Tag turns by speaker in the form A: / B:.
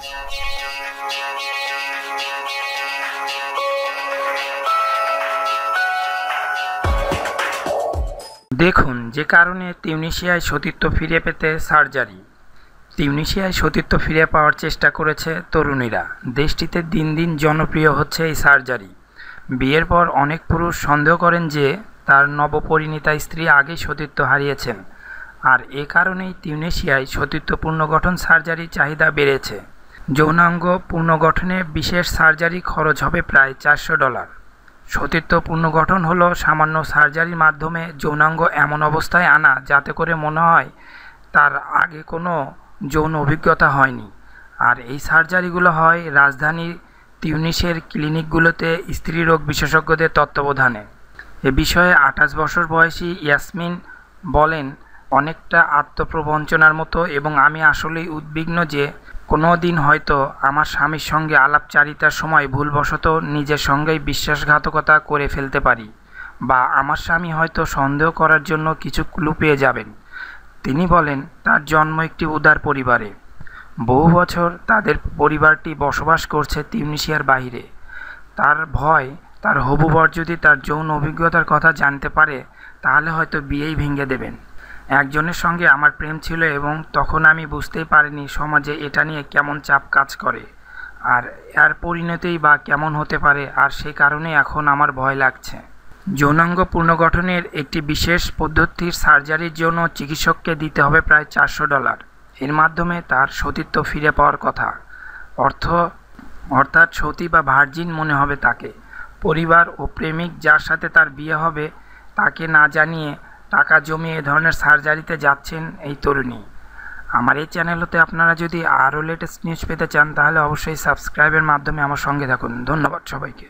A: দেখুন যে কারণে তিউনিশিয়ায় সতীর্থ ফিরে পেতে সার্জারি তিউনিশিয়ায় সতীর্থ ফিরে পাওয়ার চেষ্টা করেছে তরুণীরা দেশটিতে দিন দিন জনপ্রিয় হচ্ছে এই সার্জারি বিয়ের পর অনেক পুরুষ সন্দেহ করেন যে তার নবপরিণীতা স্ত্রী আগেই সতীর্থ হারিয়েছেন আর এ কারণেই তিউনেশিয়ায় সতীর্থ পুনর্গঠন সার্জারির চাহিদা বেড়েছে যৌনাঙ্গ পুনর্গঠনে বিশেষ সার্জারি খরচ হবে প্রায় চারশো ডলার সতীর্থ পুনর্গঠন হলো সামান্য সার্জারির মাধ্যমে যৌনাঙ্গ এমন অবস্থায় আনা যাতে করে মনে হয় তার আগে কোনো যৌন অভিজ্ঞতা হয়নি আর এই সার্জারিগুলো হয় রাজধানীর তিউনিসের ক্লিনিকগুলোতে স্ত্রী রোগ বিশেষজ্ঞদের তত্ত্বাবধানে এ বিষয়ে আঠাশ বছর বয়সী ইয়াসমিন বলেন অনেকটা আত্মপ্রবঞ্চনার মতো এবং আমি আসলেই উদ্বিগ্ন যে কোনো দিন হয়তো আমার স্বামীর সঙ্গে আলাপচারিতার সময় ভুলবশত নিজের সঙ্গেই বিশ্বাসঘাতকতা করে ফেলতে পারি বা আমার স্বামী হয়তো সন্দেহ করার জন্য কিছু ক্লু পেয়ে যাবেন তিনি বলেন তার জন্ম একটি উদার পরিবারে বহু বছর তাদের পরিবারটি বসবাস করছে তিউনিশিয়ার বাহিরে তার ভয় তার হবু বর যদি তার যৌন অভিজ্ঞতার কথা জানতে পারে তাহলে হয়তো বিয়েই ভেঙে দেবেন একজনের সঙ্গে আমার প্রেম ছিল এবং তখন আমি বুঝতেই পারিনি সমাজে এটা নিয়ে কেমন চাপ কাজ করে আর এর পরিণতিই বা কেমন হতে পারে আর সেই কারণে এখন আমার ভয় লাগছে যৌনাঙ্গ পুনর্গঠনের একটি বিশেষ পদ্ধতির সার্জারির জন্য চিকিৎসককে দিতে হবে প্রায় চারশো ডলার এর মাধ্যমে তার সতীত্ব ফিরে পাওয়ার কথা অর্থ অর্থাৎ সতী বা ভার্জিন মনে হবে তাকে পরিবার ও প্রেমিক যার সাথে তার বিয়ে হবে তাকে না জানিয়ে টাকা জমিয়ে এ ধরনের সার্জারিতে যাচ্ছেন এই তরুণী আমার এই চ্যানেলতে আপনারা যদি আরও লেটেস্ট নিউজ পেতে চান তাহলে অবশ্যই সাবস্ক্রাইবের মাধ্যমে আমার সঙ্গে থাকুন ধন্যবাদ সবাইকে